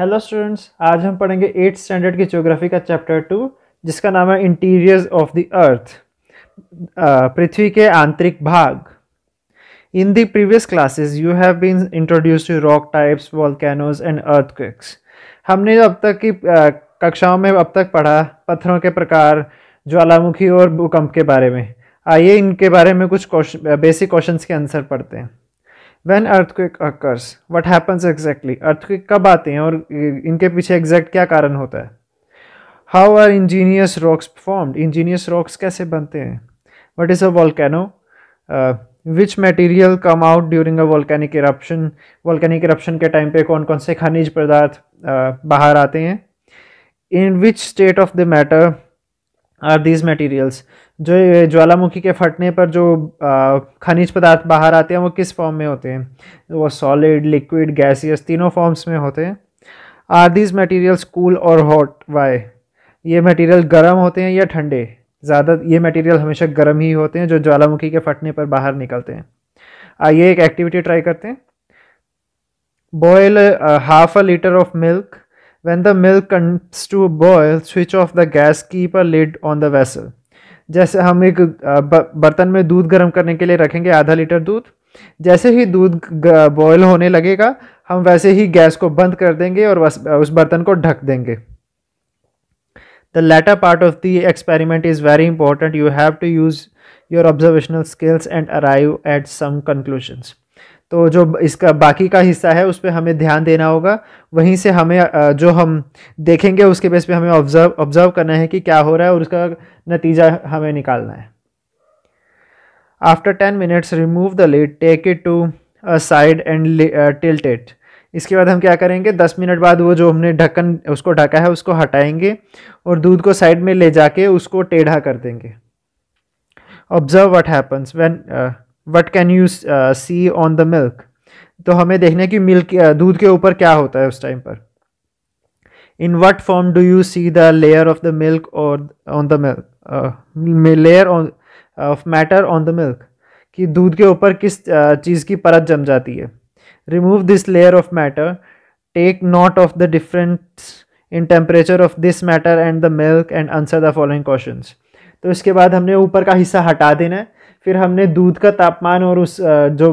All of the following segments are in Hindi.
हेलो स्टूडेंट्स आज हम पढ़ेंगे एट्थ स्टैंडर्ड की ज्योग्राफी का चैप्टर टू जिसका नाम है इंटीरियर्स ऑफ द अर्थ पृथ्वी के आंतरिक भाग in the previous classes you have been introduce to rock types volcanoes and quakes हमने अब तक की कक्षाओं में अब तक पढ़ा पत्थरों के प्रकार ज्वालामुखी और भूकंप के बारे में आइए इनके बारे में कुछ बेसिक क्वेश्चन के आंसर पढ़ते हैं when earthquake occurs what happens exactly earthquake कब आते हैं और इनके पीछे एग्जैक्ट क्या कारण होता है how are igneous rocks formed igneous rocks कैसे बनते हैं what is a volcano which material come out during a volcanic eruption volcanic eruption के टाइम पे कौन कौन से खनिज पदार्थ uh, बाहर आते हैं in which state of the matter are these materials जो ज्वालामुखी के फटने पर जो खनिज पदार्थ बाहर आते हैं वो किस फॉर्म में होते हैं वो सॉलिड लिक्विड गैसियस तीनों फॉर्म्स में होते हैं are these materials cool or hot why ये मटेरियल गर्म होते हैं या ठंडे ज़्यादा ये मटेरियल हमेशा गर्म ही होते हैं जो ज्वालामुखी के फटने पर बाहर निकलते हैं आइए एक एक्टिविटी ट्राई करते हैं boil half a litre of milk When the milk comes to a boil, switch off the gas, keep a lid on the vessel. जैसे हम एक बर्तन में दूध गर्म करने के लिए रखेंगे आधा लीटर दूध जैसे ही दूध बॉयल होने लगेगा हम वैसे ही गैस को बंद कर देंगे और उस बर्तन को ढक देंगे the latter part of the experiment is very important you have to use your observational skills and arrive at some conclusions तो जो इसका बाकी का हिस्सा है उस पर हमें ध्यान देना होगा वहीं से हमें जो हम देखेंगे उसके बेस पे हमें ऑब्जर्व ऑब्जर्व करना है कि क्या हो रहा है और उसका नतीजा हमें निकालना है after ten minutes remove the lid take it to side and tilt it इसके बाद हम क्या करेंगे दस मिनट बाद वो जो हमने ढक्कन उसको ढका है उसको हटाएंगे और दूध को साइड में ले जाके उसको टेढ़ा कर देंगे observe what happens when what can you see on the milk तो हमें देखना है कि मिल्क uh, दूध के ऊपर क्या होता है उस टाइम पर in what form do you see the layer of the milk or on the milk layer on of matter on the milk कि दूध के ऊपर किस uh, चीज़ की परत जम जाती है remove this layer of matter take note of the different in temperature of this matter and the milk and answer the following question तो इसके बाद हमने ऊपर का हिस्सा हटा देना है फिर हमने दूध का तापमान और उस जो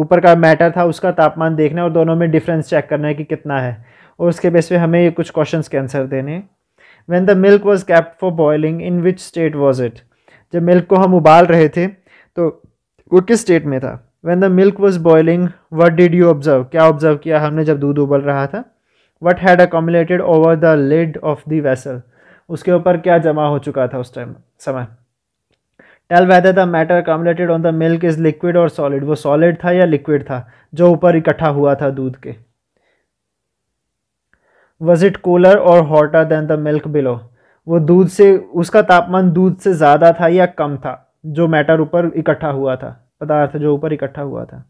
ऊपर का मैटर था उसका तापमान देखना है और दोनों में डिफरेंस चेक करना है कि कितना है और उसके बेस पे हमें ये कुछ क्वेश्चन के आंसर देने when the milk was kept for boiling in which state was it जब मिल्क को हम उबाल रहे थे तो वो किस स्टेट में था when the milk was boiling what did you observe क्या ऑब्जर्व किया हमने जब दूध उबल रहा था what had accumulated over the lid of the vessel उसके ऊपर क्या जमा हो चुका था उस टाइम समय tell whether the matter accumulated on the milk is liquid or solid वो सॉलिड था या लिक्विड था जो ऊपर इकट्ठा हुआ था दूध के was it cooler or hotter than the milk below वो दूध से उसका तापमान दूध से ज़्यादा था या कम था जो मैटर ऊपर इकट्ठा हुआ था पदार्थ जो ऊपर इकट्ठा हुआ था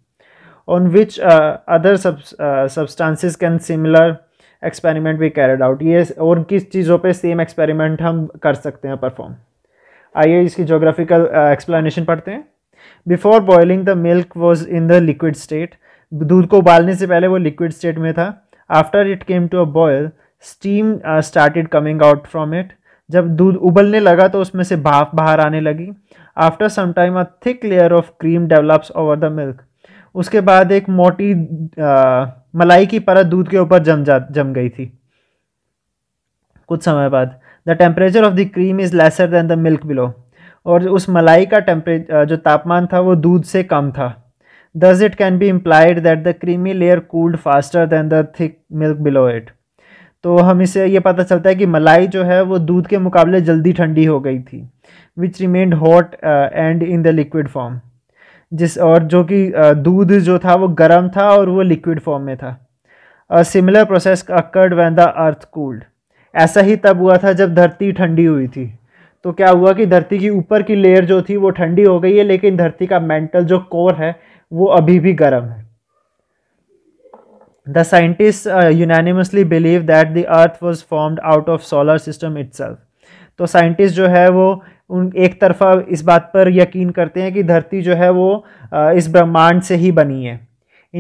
on which other substances can similar experiment भी कैरड आउट ये और किस चीज़ों पे सेम एक्सपेरिमेंट हम कर सकते हैं परफॉर्म आइए इसकी जोग्राफिकल एक्सप्लेनेशन uh, पढ़ते हैं before boiling the milk was in the liquid state दूध को उबालने से पहले वो लिक्विड स्टेट में था after it came to a boil steam started coming out from it जब दूध उबलने लगा तो उसमें से भाप बाहर आने लगी after some time a thick layer of cream develops over the milk उसके बाद एक मोटी आ, uh, मलाई की परत दूध के ऊपर जम जा जम गई थी कुछ समय बाद the temperature of the cream is lesser than the milk below और उस मलाई का टेम्परे जो तापमान था वो दूध से कम था thus it can be implied that the creamy layer cooled faster than the thick milk below it तो हम इसे ये पता चलता है कि मलाई जो है वो दूध के मुकाबले जल्दी ठंडी हो गई थी which remained hot and in the liquid form जिस और जो कि दूध जो था वो गर्म था और वो लिक्विड फॉर्म में था similar process occurred when the earth cooled ऐसा ही तब हुआ था जब धरती ठंडी हुई थी तो क्या हुआ कि धरती की ऊपर की लेयर जो थी वो ठंडी हो गई है लेकिन धरती का मेंटल जो कोर है वो अभी भी गर्म है the scientist unanimously believe that the earth was formed out of solar system system तो साइंटिस्ट जो है वो उन एक तरफा इस बात पर यकीन करते हैं कि धरती जो है वो uh, इस ब्रह्मांड से ही बनी है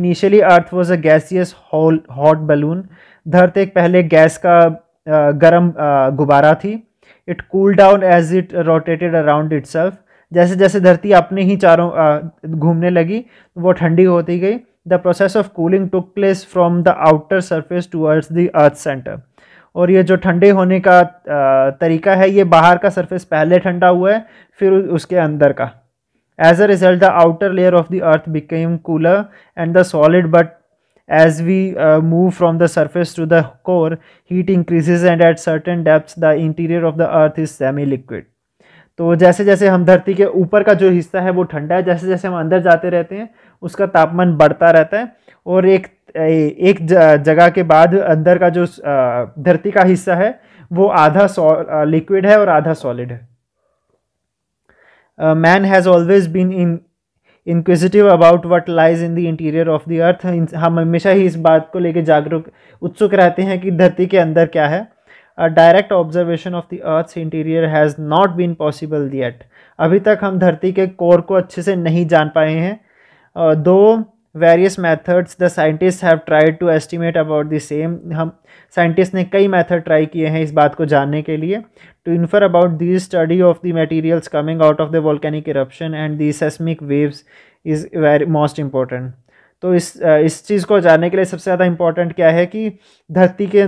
initially earth was a gaseous hot balloon धरती एक पहले गैस का गर्म गुब्बारा थी it cool down as it rotated around it जैसे जैसे धरती अपने ही चारों घूमने लगी वो ठंडी होती गई the process of cooling took place from the outer surface towards the earth centre और ये जो ठंडे होने का तरीका है ये बाहर का सरफेस पहले ठंडा हुआ है फिर उसके अंदर का as a result the outer layer of the earth became cooler and the solid but As we uh, move from the surface to the core, heat increases and at certain depths the interior of the earth is semi-liquid. तो जैसे जैसे हम धरती के ऊपर का जो हिस्सा है वो ठंडा है जैसे जैसे हम अंदर जाते रहते हैं उसका तापमान बढ़ता रहता है और एक एक जगह के बाद अंदर का जो धरती का हिस्सा है वो आधा लिक्विड है और आधा सॉलिड है man has always been in inquisitive about what lies in the interior of the earth हम हमेशा ही इस बात को लेकर जागरूक उत्सुक रहते हैं कि धरती के अंदर क्या है direct observation of the earth interior has not been possible that अभी तक हम धरती के कोर को अच्छे से नहीं जान पाए हैं दो various methods the scientist have tried to estimate about the same हम साइंटिस्ट ने कई मैथड ट्राई किए हैं इस बात को जानने के लिए to infer about the study of the materials coming out of the volcanic eruption and the seismic waves is very most important तो इस इस चीज़ को जानने के लिए सबसे ज़्यादा इम्पॉर्टेंट क्या है कि धरती के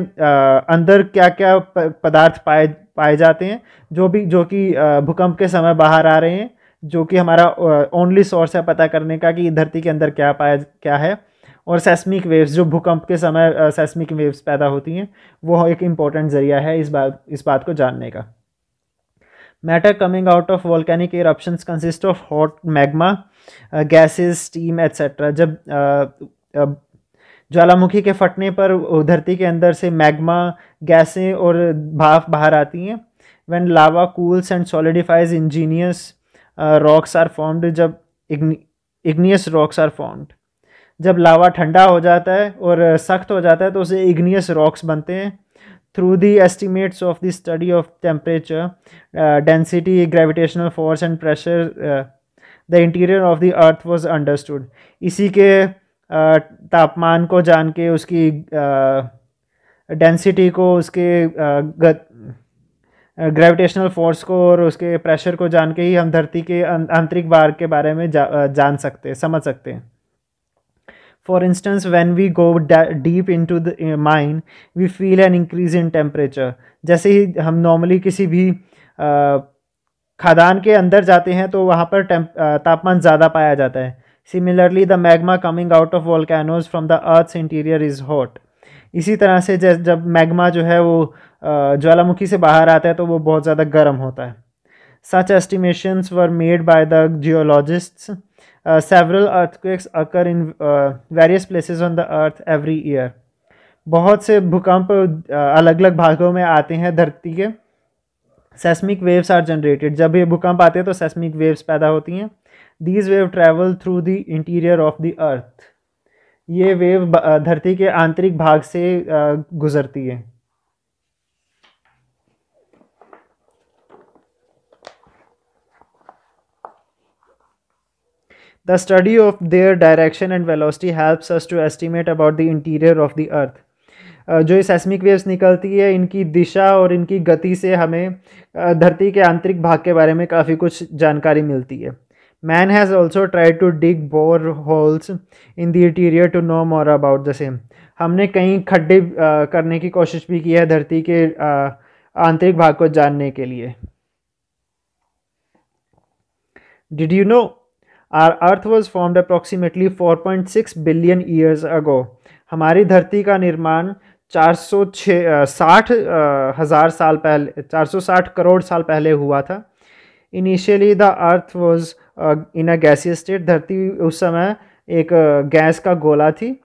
अंदर क्या क्या पदार्थ पाए पाए जाते हैं जो भी जो कि भूकंप के समय बाहर आ रहे हैं जो कि हमारा ओनली सोर्स है पता करने का कि धरती के अंदर क्या पाया क्या है और सेस्मिक वेव्स जो भूकंप के समय सेस्मिक वेव्स पैदा होती हैं वो एक इम्पॉर्टेंट ज़रिया है इस बात इस बात को जानने का matter coming out of volcanic eruption consist of hot magma gases steam etcetera जब ज्वालामुखी के फटने पर धरती के अंदर से मैग्मा गैसें और भाप बाहर आती हैं when lava cools and solidifies igneous rocks are formed जब इग्नियस रॉक्स आर फॉर्म्ड जब लावा ठंडा हो जाता है और सख्त हो जाता है तो उसे इग्नियस रॉक्स बनते हैं through the estimates of the study of temperature density gravitational force and pressure the interior of the earth was understood इसी के uh, तापमान को जान के उसकी डेंसिटी uh, को उसके uh, ग्रेविटेशनल फोर्स को और उसके प्रेशर को जान के ही हम धरती के अं-, आंतरिक भार के बारे में जा, जान सकते हैं समझ सकते हैं for instance when we go deep into the mind we feel an increase in temperature जैसे ही हम नॉर्मली किसी भी खदान के अंदर जाते हैं तो वहाँ पर तापमान ज़्यादा पाया जाता है similarly the magma coming out of volcanoes from the earth interior is hot इसी तरह से जब मैग्मा जो है वो ज्वालामुखी से बाहर आता है तो वो बहुत ज़्यादा गर्म होता है such estimations were made by the geologists several earthquakes occur in various places on the earth every year बहुत से भूकंप अलग अलग भागों में आते हैं धरती के सेस्मिक वेव्स आर जनरेटेड जब ये भूकंप आते हैं तो सेस्मिक वेव्स पैदा होती हैं these wave travel through the interior of the earth ये वेव धरती के आंतरिक भाग से गुजरती है the study of their direction and velocity helps us to estimate about the interior of the earth जो सेस्मिक वेव्स निकलती है इनकी दिशा और इनकी गति से हमें धरती के आंतरिक भाग के बारे में काफ़ी कुछ जानकारी मिलती है man has also tried to dig bore holes in the interior to know more about the same हमने कई खड्डे करने की कोशिश भी की है धरती के आंतरिक भाग को जानने के लिए did you know our earth was formed point six billion years ago हमारी धरती का निर्माण चार सौ छ साठ हजार साल पहले चार सौ साठ करोड़ साल पहले हुआ था initially the earth was in a gaseous state धरती उस समय एक गैस का गोला थी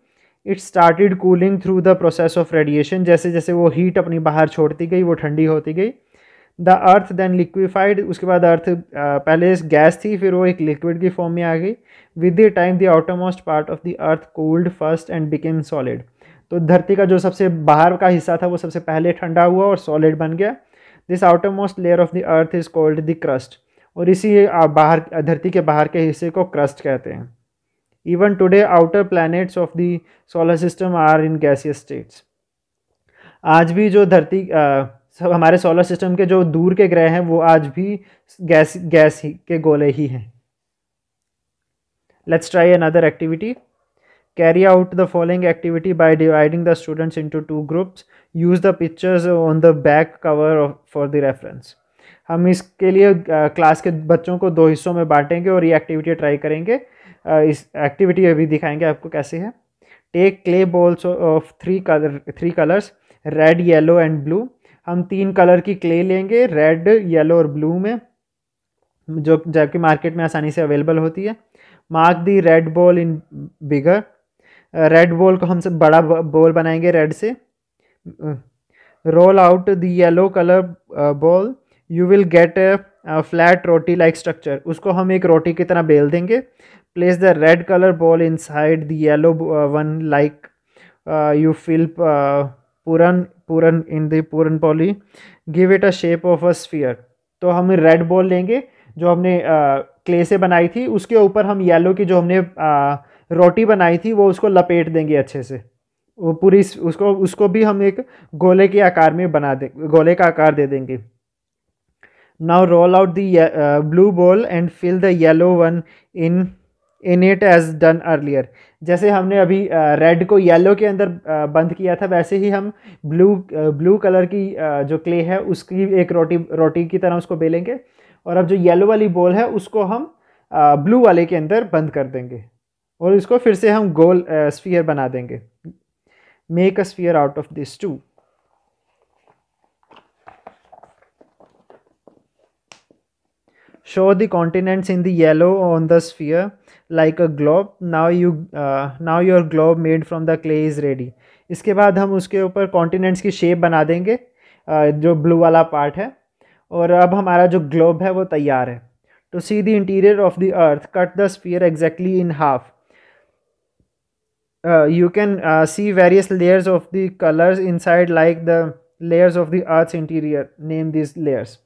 it started cooling through the process of radiation जैसे जैसे वो हीट अपनी बाहर छोड़ती गई वो ठंडी होती गई द अर्थ देन लिक्विफाइड उसके बाद अर्थ पहले गैस थी फिर वो एक लिक्विड की फॉर्म में आ गई with the time the outermost part of the earth cold first and became solid तो धरती का जो सबसे बाहर का हिस्सा था वो सबसे पहले ठंडा हुआ और सॉलिड बन गया this outermost layer of the earth is cold the crust और इसी बाहर धरती के बाहर के हिस्से को क्रस्ट कहते हैं even today outer planets of the solar system are in gaseous states आज भी जो धरती हमारे सोलर सिस्टम के जो दूर के ग्रह हैं वो आज भी गैस गैस ही के गोले ही हैं let's try another activity carry out the following activity by dividing the students into two groups use the pictures on the back cover for the reference हम इसके लिए क्लास के बच्चों को दो हिस्सों में बांटेंगे और ये एक्टिविटी ट्राई करेंगे इस एक्टिविटी अभी दिखाएंगे आपको कैसे है take clay balls of three colour three colours red yellow and blue हम तीन कलर की क्ले लेंगे रेड येलो और ब्लू में जो जबकि मार्केट में आसानी से अवेलेबल होती है mark the red ball in bigger red ball को हम सब बड़ा बॉल बनाएंगे रेड से roll out the yellow colour ball you will get flat roti like structure उसको हम एक रोटी की तरह बेल देंगे place the red colour ball inside the yellow one like you feel puran puran in दूरन poli give it a shape of a sphere तो हम रेड बॉल लेंगे जो हमने क्ले uh, से बनाई थी उसके ऊपर हम येलो की जो हमने uh, रोटी बनाई थी वो उसको लपेट देंगे अच्छे से वो पूरी उसको उसको भी हम एक गोले के आकार में बना दें गोले का आकार दे देंगे Now roll out the uh, blue ball and fill the yellow one in in it as done earlier जैसे हमने अभी रेड uh, को येलो के अंदर uh, बंद किया था वैसे ही हम ब्लू ब्लू कलर की uh, जो क्ले है उसकी एक रोटी रोटी की तरह उसको बेलेंगे और अब जो येलो वाली बॉल है उसको हम ब्लू वाले के अंदर बंद कर देंगे और इसको फिर से हम गोल स्फीयर बना देंगे make a sphere out of this to show the continents in the yellow on the sphere like a globe now you uh, your globe made from the clay is ready इसके बाद हम उसके ऊपर कॉन्टिनेंट्स की शेप बना देंगे uh, जो ब्लू वाला पार्ट है और अब हमारा जो ग्लोब है वो तैयार है to see the interior of the earth cut the sphere exactly in half you can see various layers of the colours inside like the layers of the earth interior name this layers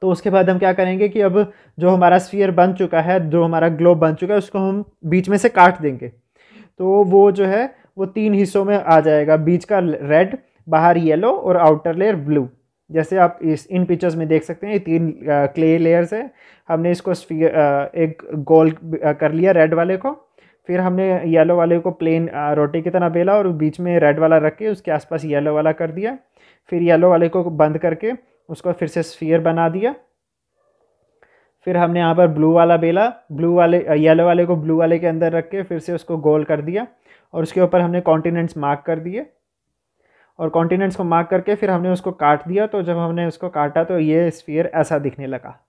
तो उसके बाद हम क्या करेंगे कि अब जो हमारा स्फीयर बन चुका है जो हमारा ग्लोब बन चुका है उसको हम बीच में से काट देंगे तो वो जो है वो तीन हिस्सों में आ जाएगा बीच का रेड बाहर येलो और आउटर लेयर ब्लू जैसे आप इस इन पिक्चर्स में देख सकते हैं ये तीन क्ले लेयर्स है हमने इसको एक गोल कर लिया रेड वाले को फिर हमने येलो वाले को प्लेन रोटी की तरह बेला और बीच में रेड वाला रख के उसके आसपास येलो वाला कर दिया फिर येलो वाले को बंद करके उसको फिर से स्फीयर बना दिया फिर हमने यहाँ पर ब्लू वाला बेला ब्लू वाले येलो वाले को ब्लू वाले के अंदर रख के फिर से उसको गोल कर दिया और उसके ऊपर हमने कॉन्टिनेंट्स मार्क कर दिए और कॉन्टिनेंट्स को मार्क करके फिर हमने उसको काट दिया तो जब हमने उसको काटा तो ये स्फीयर ऐसा दिखने लगा